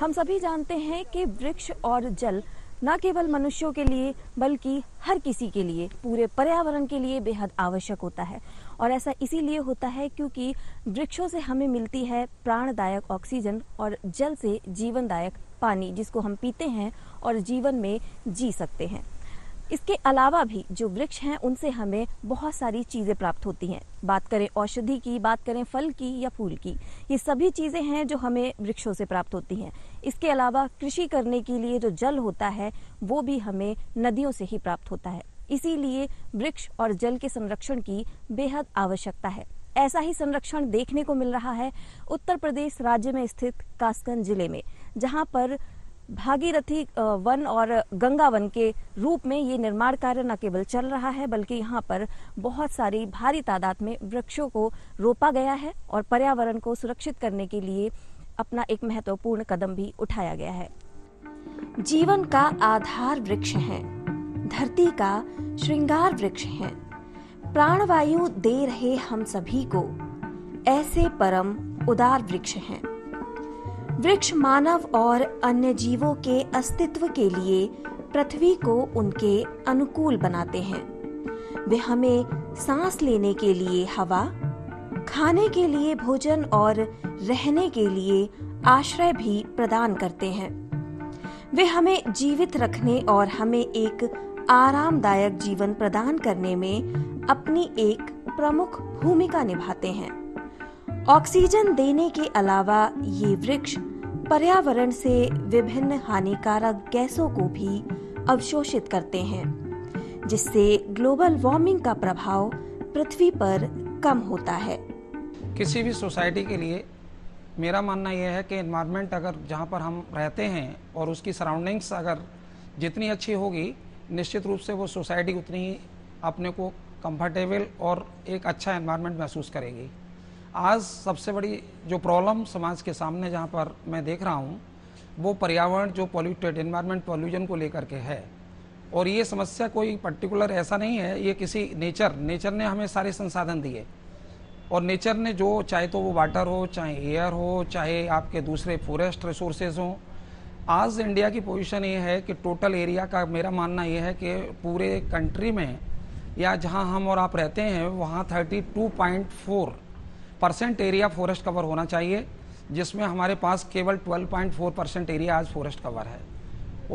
हम सभी जानते हैं कि वृक्ष और जल न केवल मनुष्यों के लिए बल्कि हर किसी के लिए पूरे पर्यावरण के लिए बेहद आवश्यक होता है और ऐसा इसीलिए होता है क्योंकि वृक्षों से हमें मिलती है प्राणदायक ऑक्सीजन और जल से जीवनदायक पानी जिसको हम पीते हैं और जीवन में जी सकते हैं इसके अलावा भी जो वृक्ष हैं उनसे हमें बहुत सारी चीज़ें प्राप्त होती हैं बात करें औषधि की बात करें फल की या फूल की ये सभी चीज़ें हैं जो हमें वृक्षों से प्राप्त होती हैं इसके अलावा कृषि करने के लिए जो जल होता है वो भी हमें नदियों से ही प्राप्त होता है इसीलिए वृक्ष और जल के संरक्षण की बेहद आवश्यकता है ऐसा ही संरक्षण देखने को मिल रहा है उत्तर प्रदेश राज्य में स्थित कासगंज जिले में जहाँ पर भागीरथी वन और गंगा वन के रूप में ये निर्माण कार्य न केवल चल रहा है बल्कि यहाँ पर बहुत सारी भारी तादाद में वृक्षों को रोपा गया है और पर्यावरण को सुरक्षित करने के लिए अपना एक महत्वपूर्ण कदम भी उठाया गया है जीवन का आधार वृक्ष है धरती का श्रृंगार वृक्ष है प्राणवायु दे रहे हम सभी को ऐसे परम उदार वृक्ष हैं वृक्ष मानव और अन्य जीवों के अस्तित्व के लिए पृथ्वी को उनके अनुकूल बनाते हैं वे हमें सांस लेने के लिए हवा खाने के लिए भोजन और रहने के लिए आश्रय भी प्रदान करते हैं वे हमें जीवित रखने और हमें एक आरामदायक जीवन प्रदान करने में अपनी एक प्रमुख भूमिका निभाते हैं ऑक्सीजन देने के अलावा ये वृक्ष पर्यावरण से विभिन्न हानिकारक गैसों को भी अवशोषित करते हैं जिससे ग्लोबल वार्मिंग का प्रभाव पृथ्वी पर कम होता है किसी भी सोसाइटी के लिए मेरा मानना यह है कि इन्वायरमेंट अगर जहाँ पर हम रहते हैं और उसकी सराउंडिंग्स अगर जितनी अच्छी होगी निश्चित रूप से वो सोसाइटी उतनी ही अपने को कंफर्टेबल और एक अच्छा इन्वायरमेंट महसूस करेगी आज सबसे बड़ी जो प्रॉब्लम समाज के सामने जहाँ पर मैं देख रहा हूँ वो पर्यावरण जो पॉल्यूटेड इन्वायरमेंट पॉल्यूजन को लेकर के है और ये समस्या कोई पर्टिकुलर ऐसा नहीं है ये किसी नेचर नेचर ने हमें सारे संसाधन दिए और नेचर ने जो चाहे तो वो वाटर हो चाहे एयर हो चाहे आपके दूसरे फॉरेस्ट रिसोर्सेज हों आज इंडिया की पोजीशन ये है कि टोटल एरिया का मेरा मानना ये है कि पूरे कंट्री में या जहां हम और आप रहते हैं वहां 32.4 परसेंट एरिया फॉरेस्ट कवर होना चाहिए जिसमें हमारे पास केवल 12.4 परसेंट एरिया आज फॉरेस्ट कवर है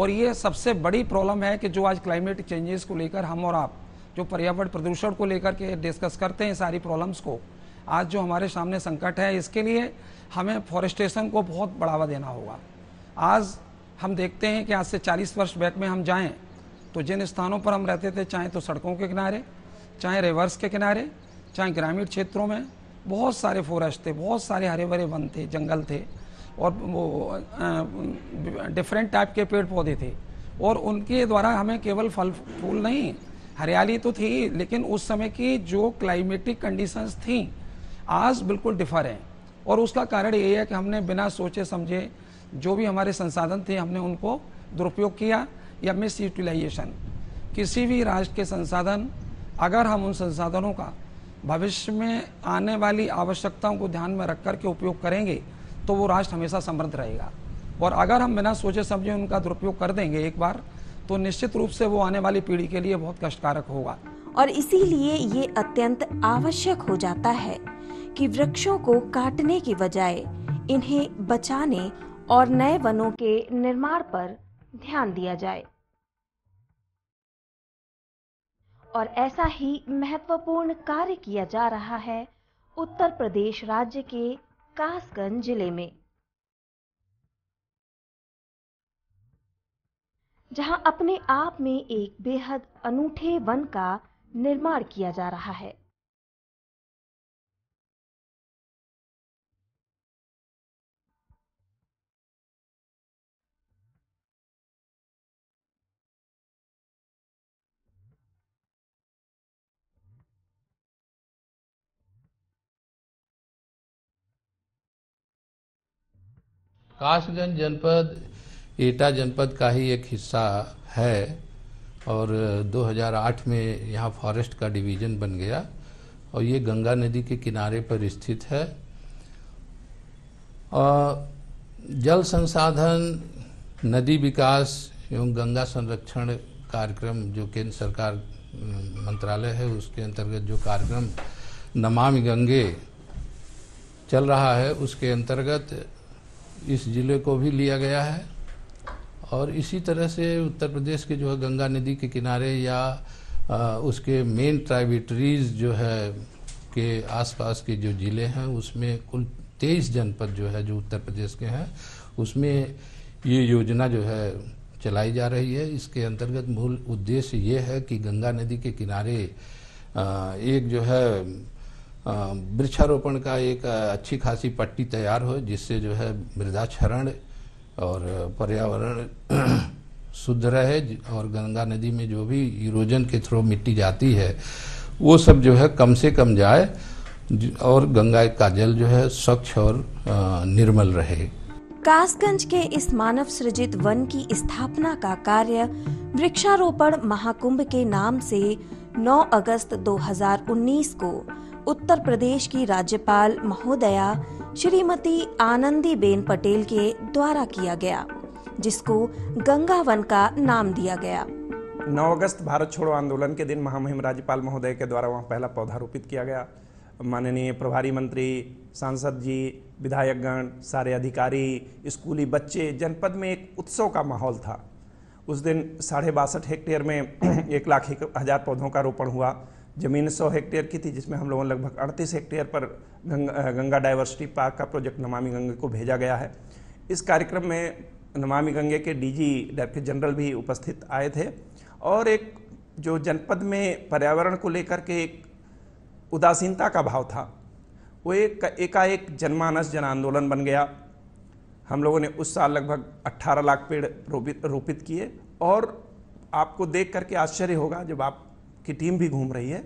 और ये सबसे बड़ी प्रॉब्लम है कि जो आज क्लाइमेट चेंजेस को लेकर हम और आप जो पर्यावरण प्रदूषण को लेकर के डिस्कस करते हैं सारी प्रॉब्लम्स को आज जो हमारे सामने संकट है इसके लिए हमें फॉरेस्टेशन को बहुत बढ़ावा देना होगा आज हम देखते हैं कि आज से 40 वर्ष बैक में हम जाएं तो जिन स्थानों पर हम रहते थे चाहे तो सड़कों के किनारे चाहे रिवर्स के किनारे चाहे ग्रामीण क्षेत्रों में बहुत सारे फॉरेस्ट थे बहुत सारे हरे भरे वन थे जंगल थे और वो डिफरेंट टाइप के पेड़ पौधे थे और उनके द्वारा हमें केवल फल फूल नहीं हरियाली तो थी लेकिन उस समय की जो क्लाइमेटिक कंडीशंस थी आज बिल्कुल डिफर हैं और उसका कारण ये है कि हमने बिना सोचे समझे जो भी हमारे संसाधन थे हमने उनको दुरुपयोग किया या मिस यूटिलाइजेशन किसी भी राष्ट्र के संसाधन अगर हम उन संसाधनों का भविष्य में आने वाली आवश्यकताओं को ध्यान में रख कर के उपयोग करेंगे तो वो राष्ट्र हमेशा समृद्ध रहेगा और अगर हम बिना सोचे समझे उनका दुरुपयोग कर देंगे एक बार तो निश्चित रूप से वो आने वाली पीढ़ी के लिए बहुत कष्टकारक होगा और इसीलिए ये अत्यंत आवश्यक हो जाता है कि वृक्षों को काटने के बजाय इन्हें बचाने और नए वनों के निर्माण पर ध्यान दिया जाए और ऐसा ही महत्वपूर्ण कार्य किया जा रहा है उत्तर प्रदेश राज्य के कासगंज जिले में जहां अपने आप में एक बेहद अनूठे वन का निर्माण किया जा रहा है काशगंज जनपद एटा जनपद का ही एक हिस्सा है और 2008 में यहाँ फॉरेस्ट का डिवीज़न बन गया और ये गंगा नदी के किनारे पर स्थित है और जल संसाधन नदी विकास एवं गंगा संरक्षण कार्यक्रम जो केंद्र सरकार मंत्रालय है उसके अंतर्गत जो कार्यक्रम नमामि गंगे चल रहा है उसके अंतर्गत इस ज़िले को भी लिया गया है और इसी तरह से उत्तर प्रदेश के जो है गंगा नदी के किनारे या आ, उसके मेन ट्राइबिटरीज जो है के आसपास के जो ज़िले हैं उसमें कुल तेईस जनपद जो है जो उत्तर प्रदेश के हैं उसमें ये योजना जो है चलाई जा रही है इसके अंतर्गत मूल उद्देश्य ये है कि गंगा नदी के किनारे एक जो है वृक्षारोपण का एक अच्छी खासी पट्टी तैयार हो जिससे जो है मृदा क्षरण और पर्यावरण शुद्ध रहे और गंगा नदी में जो भी इरोजन के थ्रू मिट्टी जाती है वो सब जो है कम से कम जाए और गंगा का जल जो है स्वच्छ और निर्मल रहे कासगंज के इस मानव सृजित वन की स्थापना का कार्य वृक्षारोपण महाकुंभ के नाम से 9 अगस्त 2019 को उत्तर प्रदेश की राज्यपाल महोदया श्रीमती आनंदी बेन पटेल के द्वारा किया गया जिसको गंगा वन का नाम दिया गया 9 अगस्त भारत छोड़ो आंदोलन के दिन महामहिम राज्यपाल महोदय के द्वारा वहाँ पहला पौधा रोपित किया गया माननीय प्रभारी मंत्री सांसद जी विधायकगण सारे अधिकारी स्कूली बच्चे जनपद में एक उत्सव का माहौल था उस दिन साढ़े बासठ हेक्टेयर में एक लाख हजार पौधों का रोपण हुआ ज़मीन 100 हेक्टेयर की थी जिसमें हम लोगों लगभग 38 हेक्टेयर पर गंग, गंगा डाइवर्सिटी पार्क का प्रोजेक्ट नमामि गंगे को भेजा गया है इस कार्यक्रम में नमामि गंगे के डीजी डायरेक्टर जनरल भी उपस्थित आए थे और एक जो जनपद में पर्यावरण को लेकर के एक उदासीनता का भाव था वो एक एकाएक जनमानस जन आंदोलन बन गया हम लोगों ने उस साल लगभग 18 लाख पेड़ रोपित रोपित किए और आपको देख करके आश्चर्य होगा जब आप की टीम भी घूम रही है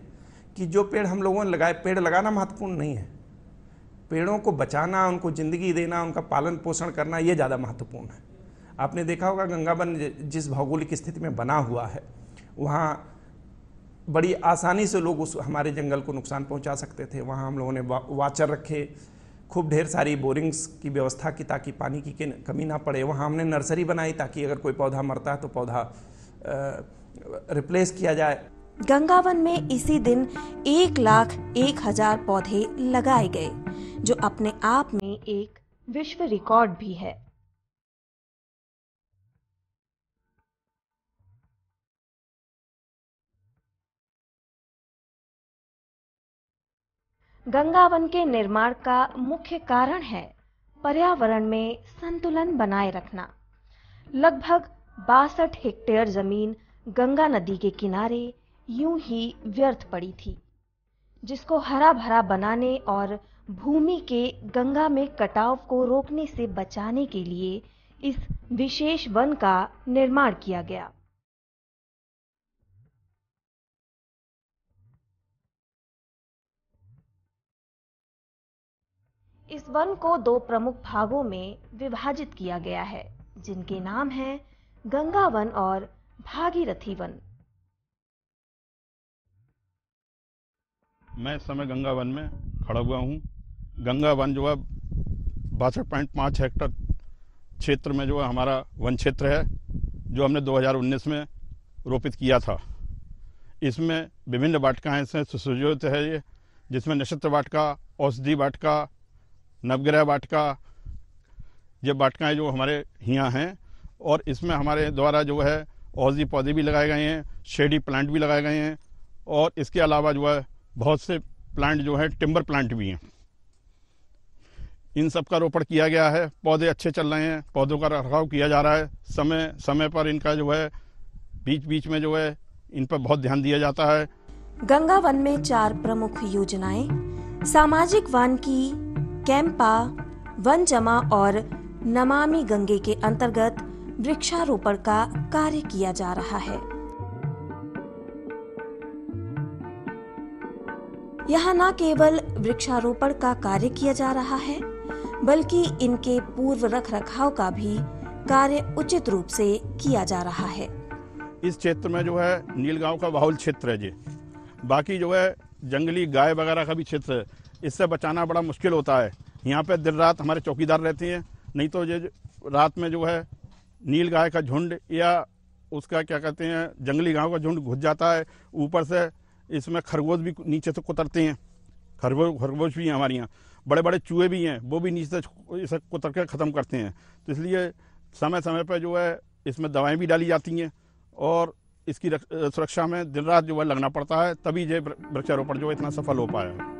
कि जो पेड़ हम लोगों ने लगाए पेड़ लगाना महत्वपूर्ण नहीं है पेड़ों को बचाना उनको ज़िंदगी देना उनका पालन पोषण करना ये ज़्यादा महत्वपूर्ण है आपने देखा होगा गंगावन जिस भौगोलिक स्थिति में बना हुआ है वहाँ बड़ी आसानी से लोग उस हमारे जंगल को नुकसान पहुँचा सकते थे वहाँ हम लोगों ने वा, वाचर रखे खूब ढेर सारी बोरिंग्स की व्यवस्था की ताकि पानी की कमी ना पड़े वहाँ हमने नर्सरी बनाई ताकि अगर कोई पौधा मरता है तो पौधा रिप्लेस किया जाए गंगावन में इसी दिन एक लाख एक हजार पौधे लगाए गए जो अपने आप में एक विश्व रिकॉर्ड भी है गंगावन के निर्माण का मुख्य कारण है पर्यावरण में संतुलन बनाए रखना लगभग बासठ हेक्टेयर जमीन गंगा नदी के किनारे यूं ही व्यर्थ पड़ी थी जिसको हरा भरा बनाने और भूमि के गंगा में कटाव को रोकने से बचाने के लिए इस विशेष वन का निर्माण किया गया इस वन को दो प्रमुख भागों में विभाजित किया गया है जिनके नाम हैं गंगा वन और भागीरथी वन मैं समय गंगा वन में खड़ा हुआ हूँ गंगा वन जो है बासठ पॉइंट पाँच हेक्टर क्षेत्र में जो है हमारा वन क्षेत्र है जो हमने 2019 में रोपित किया था इसमें विभिन्न वाटिकाएँ से सुसज्जित है ये जिसमें नक्षत्र वाटिका औषधि वाटिका नवग्रह वाटिका ये वाटिकाएँ जो हमारे यहाँ हैं और इसमें हमारे द्वारा जो है औषधि पौधे भी लगाए गए हैं शेडी प्लांट भी लगाए गए हैं और इसके अलावा जो है बहुत से प्लांट जो है टिम्बर प्लांट भी हैं इन सब का रोपण किया गया है पौधे अच्छे चल रहे हैं पौधों का रखाव किया जा रहा है समय समय पर इनका जो है बीच बीच में जो है इन पर बहुत ध्यान दिया जाता है गंगा वन में चार प्रमुख योजनाएं सामाजिक वन की कैंपा वन जमा और नमामि गंगे के अंतर्गत वृक्षारोपण का कार्य किया जा रहा है यहाँ न केवल वृक्षारोपण का कार्य किया जा रहा है बल्कि इनके पूर्व रख रखाव का भी कार्य उचित रूप से किया जा रहा है इस क्षेत्र में जो है नीलगांव का बाहुल क्षेत्र है जी बाकी जो है जंगली गाय वगैरह का भी क्षेत्र है इससे बचाना बड़ा मुश्किल होता है यहाँ पे दिन रात हमारे चौकीदार रहते हैं नहीं तो ये रात में जो है नील गाय का झुंड या उसका क्या कहते हैं जंगली गाँव का झुंड घुस जाता है ऊपर से इसमें खरगोश भी नीचे से कुतरते हैं खरगोश खरगोश भी हैं हमारे यहाँ बड़े बड़े चूहे भी हैं वो भी नीचे से इसे कुतर के ख़त्म करते हैं तो इसलिए समय समय पर जो है इसमें दवाएँ भी डाली जाती हैं और इसकी सुरक्षा में दिन रात जो है लगना पड़ता है तभी ये वृक्षारोपण जो इतना सफल हो पाया है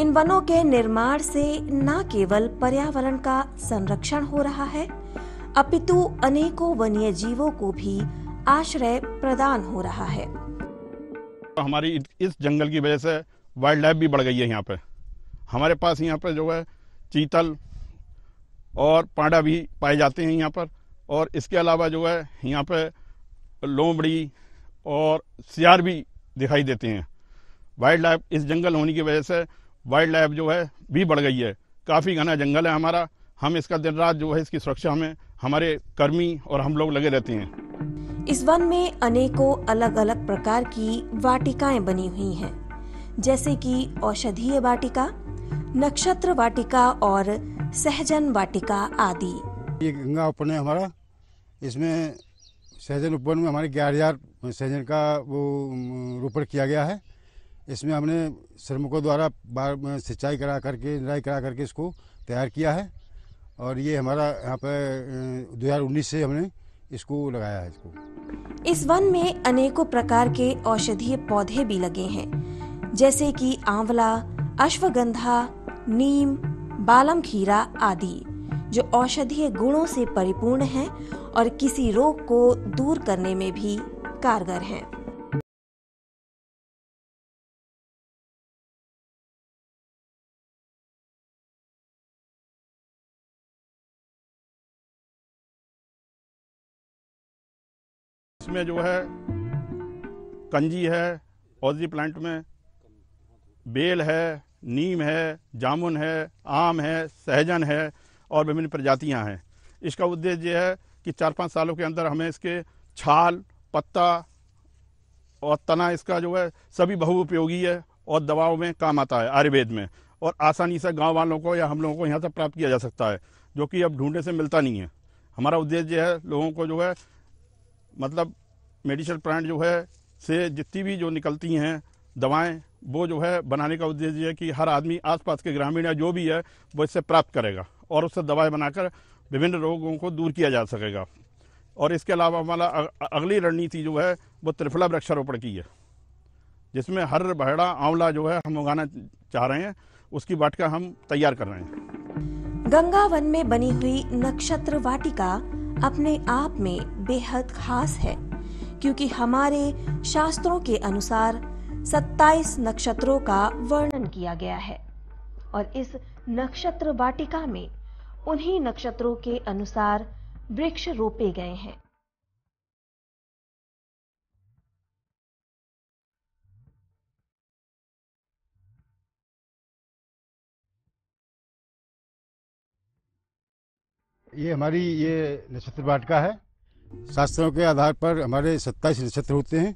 इन वनों के निर्माण से न केवल पर्यावरण का संरक्षण हो रहा है अपितु अनेकों वन्य जीवों को भी आश्रय प्रदान हो रहा है तो हमारी इस जंगल की वजह से वाइल्ड लाइफ भी बढ़ गई है यहाँ पे हमारे पास यहाँ पर जो है चीतल और पांडा भी पाए जाते हैं यहाँ पर और इसके अलावा जो है यहाँ पे लोमड़ी और सियार भी दिखाई देते हैं वाइल्ड लाइफ इस जंगल होने की वजह से वाइल्ड लाइफ जो है भी बढ़ गई है काफ़ी घना जंगल है हमारा हम इसका दिन रात जो है इसकी सुरक्षा में हमारे कर्मी और हम लोग लगे रहते हैं इस वन में अनेकों अलग अलग प्रकार की वाटिकाएं बनी हुई हैं जैसे कि औषधीय वाटिका नक्षत्र वाटिका और सहजन वाटिका आदि ये गंगा उपन है हमारा इसमें सहजन उपवन में हमारे ग्यारह हजार सहजन का वो रोपण किया गया है इसमें हमने श्रमिकों द्वारा बार सिंचाई करा करके निराई करा करके इसको तैयार किया है और ये हमारा यहाँ पर दो से हमने इसको लगाया है इसको इस वन में अनेकों प्रकार के औषधीय पौधे भी लगे हैं जैसे कि आंवला अश्वगंधा नीम बालम खीरा आदि जो औषधीय गुणों से परिपूर्ण हैं और किसी रोग को दूर करने में भी कारगर हैं इसमें जो है कंजी है औजी प्लांट में बेल है नीम है जामुन है आम है सहजन है और विभिन्न प्रजातियां हैं इसका उद्देश्य यह है कि चार पाँच सालों के अंदर हमें इसके छाल पत्ता और तना इसका जो है सभी बहुउपयोगी है और दवाओं में काम आता है आयुर्वेद में और आसानी से गांव वालों को या हम लोगों को यहाँ से प्राप्त किया जा सकता है जो कि अब ढूंढने से मिलता नहीं है हमारा उद्देश्य यह है लोगों को जो है मतलब मेडिकल प्लांट जो है से जितनी भी जो निकलती हैं दवाएं वो जो है बनाने का उद्देश्य है कि हर आदमी आसपास के ग्रामीण या जो भी है वो इससे प्राप्त करेगा और उससे दवाएं बनाकर विभिन्न रोगों को दूर किया जा सकेगा और इसके अलावा हमारा अगली रणनीति जो है वो त्रिफला वृक्षारोपण की है जिसमें हर बहड़ा आंवला जो है हम उगाना चाह रहे हैं उसकी वाटिका हम तैयार कर रहे हैं गंगा वन में बनी हुई नक्षत्र वाटिका अपने आप में बेहद खास है क्योंकि हमारे शास्त्रों के अनुसार 27 नक्षत्रों का वर्णन किया गया है और इस नक्षत्र वाटिका में उन्हीं नक्षत्रों के अनुसार वृक्ष रोपे गए हैं ये हमारी ये नक्षत्र वाटिका है शास्त्रों के आधार पर हमारे सत्ताईस नक्षत्र होते हैं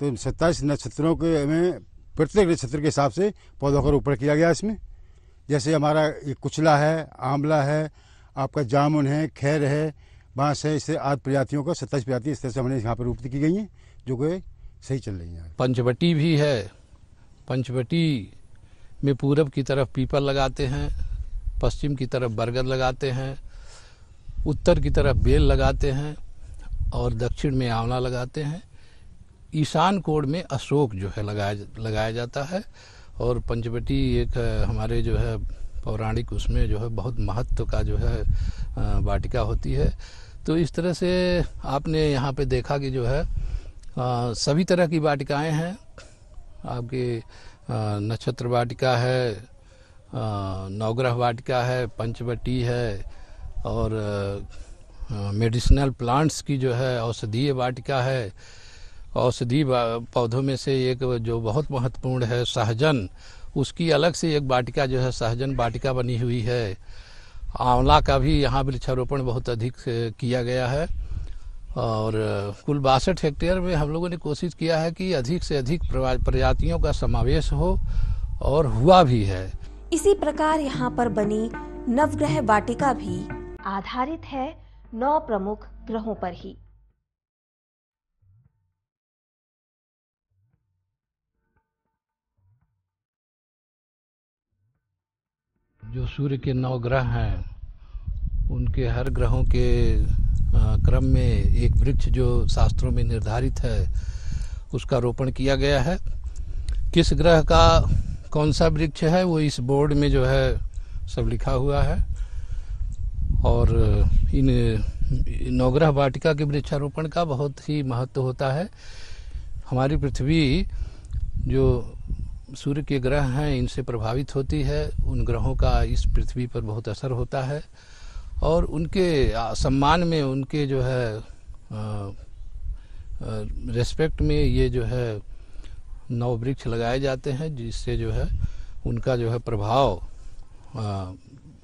तो सत्ताईस नक्षत्रों के में प्रत्येक नक्षत्र के हिसाब से पौधों का रोपण किया गया इसमें जैसे हमारा ये कुचला है आंवला है आपका जामुन है खैर है बांस है इससे आठ प्रजातियों का सत्ताईस प्रजाति इस तरह से हमने यहाँ पर रोपित की गई हैं जो कि सही चल रही है पंचवटी भी है पंचवटी में पूरब की तरफ पीपल लगाते हैं पश्चिम की तरफ बरगद लगाते हैं उत्तर की तरफ बेल लगाते हैं और दक्षिण में आंवला लगाते हैं ईशान कोण में अशोक जो है लगाया लगाया जाता है और पंचवटी एक हमारे जो है पौराणिक उसमें जो है बहुत महत्व का जो है वाटिका होती है तो इस तरह से आपने यहाँ पे देखा कि जो है आ, सभी तरह की वाटिकाएँ हैं आपकी नक्षत्र वाटिका है नवग्रह वाटिका है पंचवटी है और मेडिसिनल प्लांट्स की जो है औषधीय वाटिका है औषधि पौधों में से एक जो बहुत महत्वपूर्ण है सहजन उसकी अलग से एक वाटिका जो है सहजन वाटिका बनी हुई है आंवला का भी यहाँ वृक्षारोपण बहुत अधिक किया गया है और कुल बासठ हेक्टेयर में हम लोगों ने कोशिश किया है कि अधिक से अधिक प्रजातियों का समावेश हो और हुआ भी है इसी प्रकार यहाँ पर बनी नवग्रह वाटिका भी आधारित है नौ प्रमुख ग्रहों पर ही जो सूर्य के नौ ग्रह हैं उनके हर ग्रहों के क्रम में एक वृक्ष जो शास्त्रों में निर्धारित है उसका रोपण किया गया है किस ग्रह का कौन सा वृक्ष है वो इस बोर्ड में जो है सब लिखा हुआ है और इन नवग्रह वाटिका के वृक्षारोपण का बहुत ही महत्व होता है हमारी पृथ्वी जो सूर्य के ग्रह हैं इनसे प्रभावित होती है उन ग्रहों का इस पृथ्वी पर बहुत असर होता है और उनके सम्मान में उनके जो है रेस्पेक्ट में ये जो है नव वृक्ष लगाए जाते हैं जिससे जो है उनका जो है प्रभाव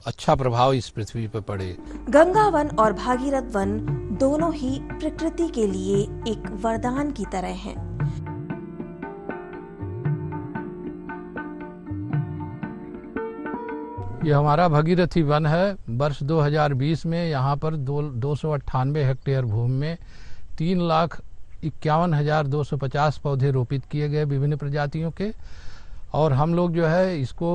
अच्छा प्रभाव इस पृथ्वी पर पड़े गंगा वन और भागीरथ वन दोनों ही प्रकृति के लिए एक वरदान की तरह हैं। ये हमारा भगीरथी वन है वर्ष 2020 में यहाँ पर दो अट्ठानवे हेक्टेयर भूमि में तीन लाख इक्यावन हजार दो सौ पचास पौधे रोपित किए गए विभिन्न प्रजातियों के और हम लोग जो है इसको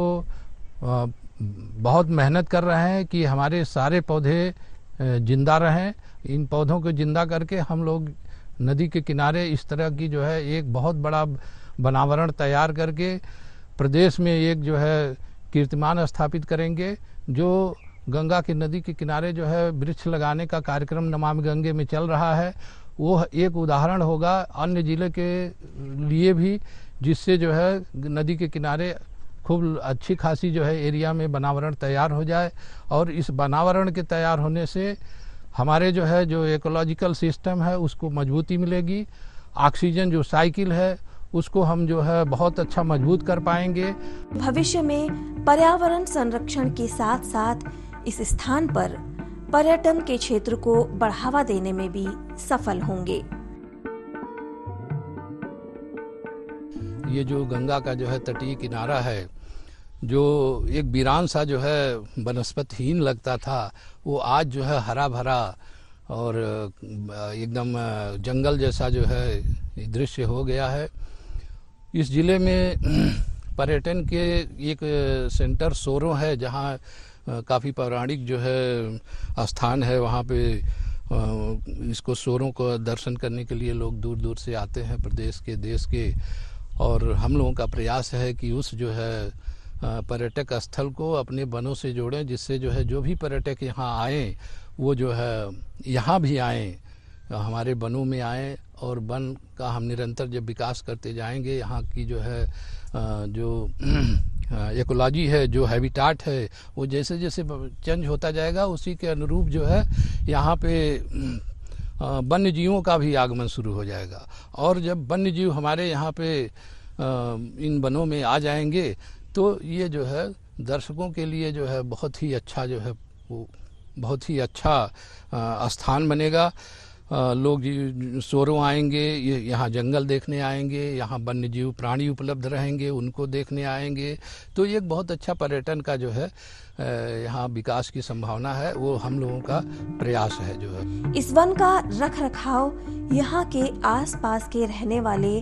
बहुत मेहनत कर रहे हैं कि हमारे सारे पौधे जिंदा रहें इन पौधों को जिंदा करके हम लोग नदी के किनारे इस तरह की जो है एक बहुत बड़ा बनावरण तैयार करके प्रदेश में एक जो है कीर्तिमान स्थापित करेंगे जो गंगा की नदी के किनारे जो है वृक्ष लगाने का कार्यक्रम नमामि गंगे में चल रहा है वो एक उदाहरण होगा अन्य जिले के लिए भी जिससे जो है नदी के किनारे खूब अच्छी खासी जो है एरिया में बनावरण तैयार हो जाए और इस बनावरण के तैयार होने से हमारे जो है जो एकोलॉजिकल सिस्टम है उसको मजबूती मिलेगी ऑक्सीजन जो साइकिल है उसको हम जो है बहुत अच्छा मजबूत कर पाएंगे भविष्य में पर्यावरण संरक्षण के साथ साथ इस स्थान पर पर्यटन के क्षेत्र को बढ़ावा देने में भी सफल होंगे ये जो गंगा का जो है तटीय किनारा है जो एक वीरान सा जो है वनस्पतहीन लगता था वो आज जो है हरा भरा और एकदम जंगल जैसा जो है दृश्य हो गया है इस ज़िले में पर्यटन के एक सेंटर सोरो है जहाँ काफ़ी पौराणिक जो है स्थान है वहाँ पे इसको सोरों को दर्शन करने के लिए लोग दूर दूर से आते हैं प्रदेश के देश के और हम लोगों का प्रयास है कि उस जो है पर्यटक स्थल को अपने वनों से जोड़ें जिससे जो है जो भी पर्यटक यहाँ आए वो जो है यहाँ भी आए हमारे वनों में आए और वन का हम निरंतर जब विकास करते जाएंगे यहाँ की जो है जो एकोलॉजी है जो हैबिटाट है वो जैसे जैसे चेंज होता जाएगा उसी के अनुरूप जो है यहाँ पे वन्य जीवों का भी आगमन शुरू हो जाएगा और जब वन्य जीव हमारे यहाँ पे इन वनों में आ जाएंगे तो ये जो है दर्शकों के लिए जो है बहुत ही अच्छा जो है वो बहुत ही अच्छा स्थान बनेगा आ, लोग शोरों आएंगे यहाँ जंगल देखने आएंगे यहाँ वन्य जीव प्राणी उपलब्ध रहेंगे उनको देखने आएंगे तो ये एक बहुत अच्छा पर्यटन का जो है यहाँ विकास की संभावना है वो हम लोगों का प्रयास है जो है इस वन का रख रखाव यहाँ के आसपास के रहने वाले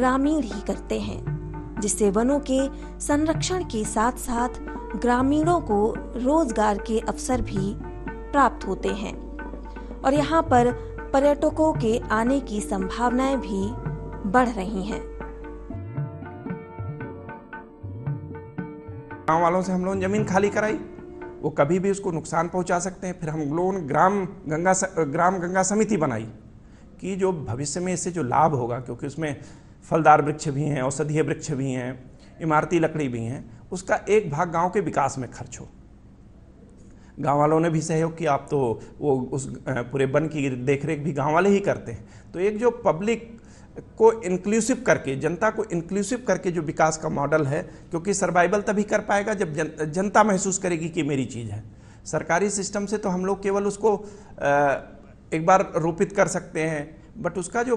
ग्रामीण ही करते हैं जिससे वनों के संरक्षण के साथ साथ ग्रामीणों को रोजगार के अवसर भी प्राप्त होते हैं और यहाँ पर पर्यटकों के आने की संभावनाएं भी बढ़ रही हैं गांव वालों से हम लोग जमीन खाली कराई वो कभी भी उसको नुकसान पहुंचा सकते हैं फिर हम लोगों ने ग्राम गंगा ग्राम गंगा समिति बनाई कि जो भविष्य में इससे जो लाभ होगा क्योंकि उसमें फलदार वृक्ष भी हैं औषधीय वृक्ष भी हैं इमारती लकड़ी भी हैं उसका एक भाग गांव के विकास में खर्च हो गांव वालों ने भी सहयोग किया आप तो वो उस पूरे वन की देखरेख भी गांव वाले ही करते हैं तो एक जो पब्लिक को इंक्लूसिव करके जनता को इंक्लूसिव करके जो विकास का मॉडल है क्योंकि सर्वाइवल तभी कर पाएगा जब जन, जनता महसूस करेगी कि मेरी चीज़ है सरकारी सिस्टम से तो हम लोग केवल उसको एक बार रोपित कर सकते हैं बट उसका जो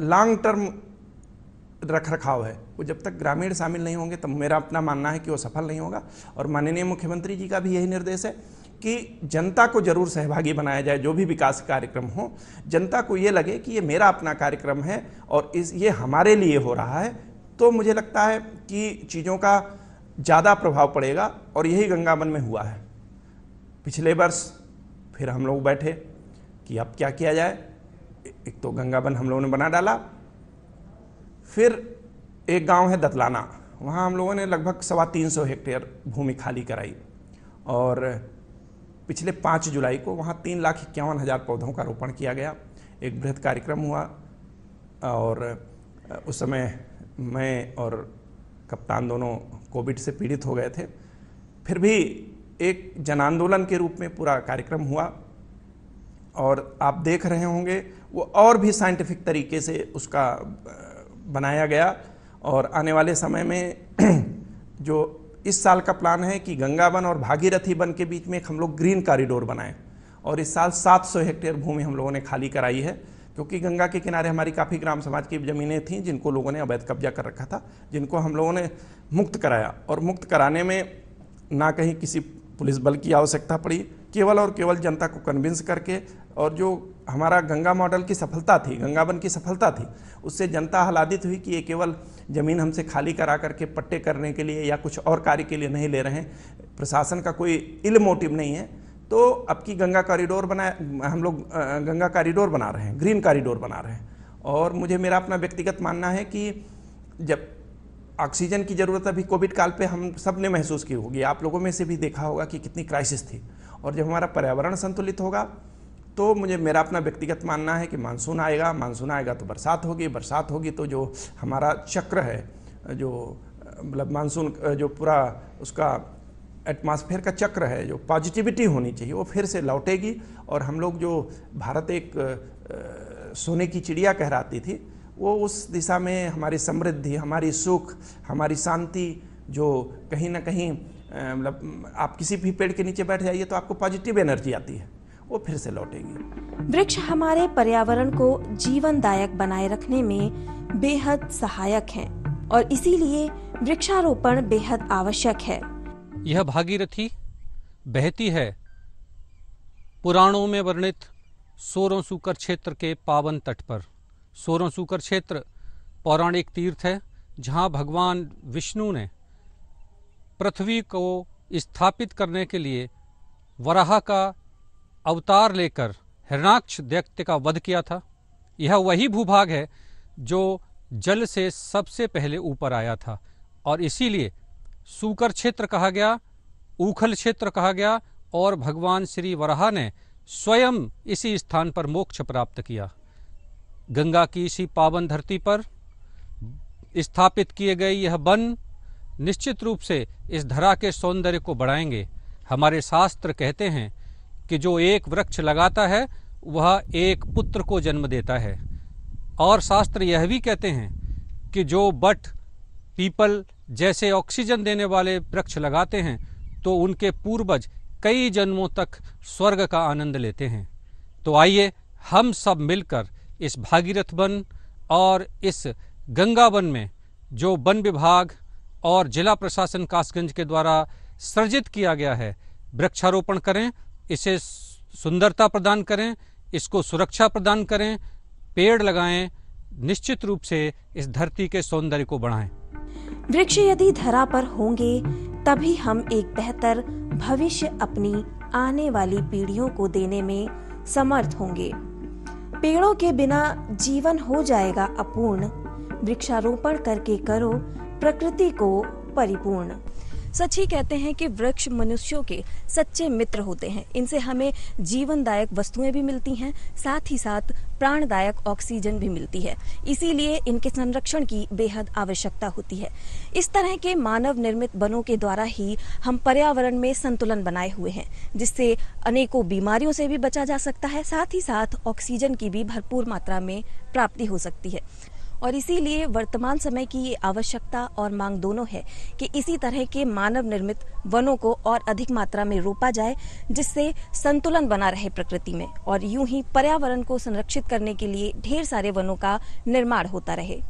लॉन्ग टर्म रख रखाव है वो जब तक ग्रामीण शामिल नहीं होंगे तब मेरा अपना मानना है कि वो सफल नहीं होगा और माननीय मुख्यमंत्री जी का भी यही निर्देश है कि जनता को जरूर सहभागी बनाया जाए जो भी विकास कार्यक्रम हो जनता को ये लगे कि ये मेरा अपना कार्यक्रम है और इस ये हमारे लिए हो रहा है तो मुझे लगता है कि चीज़ों का ज़्यादा प्रभाव पड़ेगा और यही गंगावन में हुआ है पिछले वर्ष फिर हम लोग बैठे कि अब क्या किया जाए एक तो गंगावन हम लोगों ने बना डाला फिर एक गांव है दतलाना वहाँ हम लोगों ने लगभग सवा तीन सौ हेक्टेयर भूमि खाली कराई और पिछले पाँच जुलाई को वहाँ तीन लाख इक्यावन हज़ार पौधों का रोपण किया गया एक बृहद कार्यक्रम हुआ और उस समय मैं और कप्तान दोनों कोविड से पीड़ित हो गए थे फिर भी एक जन आंदोलन के रूप में पूरा कार्यक्रम हुआ और आप देख रहे होंगे वो और भी साइंटिफिक तरीके से उसका बनाया गया और आने वाले समय में जो इस साल का प्लान है कि गंगा वन और भागीरथी वन के बीच में एक हम लोग ग्रीन कॉरिडोर बनाएं और इस साल 700 हेक्टेयर भूमि हम लोगों ने खाली कराई है क्योंकि गंगा के किनारे हमारी काफ़ी ग्राम समाज की ज़मीनें थीं जिनको लोगों ने अवैध कब्जा कर रखा था जिनको हम लोगों ने मुक्त कराया और मुक्त कराने में ना कहीं किसी पुलिस बल की आवश्यकता पड़ी केवल और केवल जनता को कन्विंस करके और जो हमारा गंगा मॉडल की सफलता थी गंगावन की सफलता थी उससे जनता आह्लादित हुई कि ये केवल ज़मीन हमसे खाली करा करके पट्टे करने के लिए या कुछ और कार्य के लिए नहीं ले रहे हैं प्रशासन का कोई इल मोटिव नहीं है तो अब की गंगा कॉरिडोर बनाए हम लोग गंगा कॉरिडोर बना रहे हैं ग्रीन कॉरिडोर बना रहे हैं और मुझे मेरा अपना व्यक्तिगत मानना है कि जब ऑक्सीजन की ज़रूरत अभी कोविड काल पे हम सब ने महसूस की होगी आप लोगों में से भी देखा होगा कि कितनी क्राइसिस थी और जब हमारा पर्यावरण संतुलित होगा तो मुझे मेरा अपना व्यक्तिगत मानना है कि मानसून आएगा मानसून आएगा तो बरसात होगी बरसात होगी तो जो हमारा चक्र है जो मतलब मानसून जो पूरा उसका एटमॉस्फेयर का चक्र है जो पॉजिटिविटी होनी चाहिए वो फिर से लौटेगी और हम लोग जो भारत एक सोने की चिड़िया कहराती थी वो उस दिशा में हमारी समृद्धि हमारी सुख हमारी शांति जो कहीं ना कहीं मतलब आप किसी भी पेड़ के नीचे बैठ जाइए तो आपको पॉजिटिव एनर्जी आती है वो फिर से लौटेगी वृक्ष हमारे पर्यावरण को जीवन दायक बनाए रखने में बेहद सहायक हैं और इसीलिए वृक्षारोपण बेहद आवश्यक है यह भागीरथी बहती है पुराणों में वर्णित सोरों सूकर क्षेत्र के पावन तट पर सोरों सूकर क्षेत्र पौराणिक तीर्थ है जहाँ भगवान विष्णु ने पृथ्वी को स्थापित करने के लिए वराह का अवतार लेकर हिरणाक्ष दैत्य का वध किया था यह वही भूभाग है जो जल से सबसे पहले ऊपर आया था और इसीलिए सूकर क्षेत्र कहा गया ऊखल क्षेत्र कहा गया और भगवान श्री वराहा ने स्वयं इसी स्थान पर मोक्ष प्राप्त किया गंगा की इसी पावन धरती पर स्थापित किए गए यह वन निश्चित रूप से इस धरा के सौंदर्य को बढ़ाएंगे हमारे शास्त्र कहते हैं कि जो एक वृक्ष लगाता है वह एक पुत्र को जन्म देता है और शास्त्र यह भी कहते हैं कि जो बट पीपल जैसे ऑक्सीजन देने वाले वृक्ष लगाते हैं तो उनके पूर्वज कई जन्मों तक स्वर्ग का आनंद लेते हैं तो आइए हम सब मिलकर इस भागीरथ वन और इस गंगा वन में जो वन विभाग और जिला प्रशासन कासगंज के द्वारा सृजित किया गया है वृक्षारोपण करें इसे सुंदरता प्रदान करें इसको सुरक्षा प्रदान करें पेड़ लगाएं निश्चित रूप से इस धरती के सौंदर्य को बढ़ाएं वृक्ष यदि धरा पर होंगे तभी हम एक बेहतर भविष्य अपनी आने वाली पीढ़ियों को देने में समर्थ होंगे पेड़ों के बिना जीवन हो जाएगा अपूर्ण वृक्षारोपण करके करो प्रकृति को परिपूर्ण सच ही कहते हैं कि वृक्ष मनुष्यों के सच्चे मित्र होते हैं इनसे हमें जीवनदायक वस्तुएं भी मिलती हैं साथ ही साथ प्राणदायक ऑक्सीजन भी मिलती है इसीलिए इनके संरक्षण की बेहद आवश्यकता होती है इस तरह के मानव निर्मित बनों के द्वारा ही हम पर्यावरण में संतुलन बनाए हुए हैं जिससे अनेकों बीमारियों से भी बचा जा सकता है साथ ही साथ ऑक्सीजन की भी भरपूर मात्रा में प्राप्ति हो सकती है और इसीलिए वर्तमान समय की ये आवश्यकता और मांग दोनों है कि इसी तरह के मानव निर्मित वनों को और अधिक मात्रा में रोपा जाए जिससे संतुलन बना रहे प्रकृति में और यूं ही पर्यावरण को संरक्षित करने के लिए ढेर सारे वनों का निर्माण होता रहे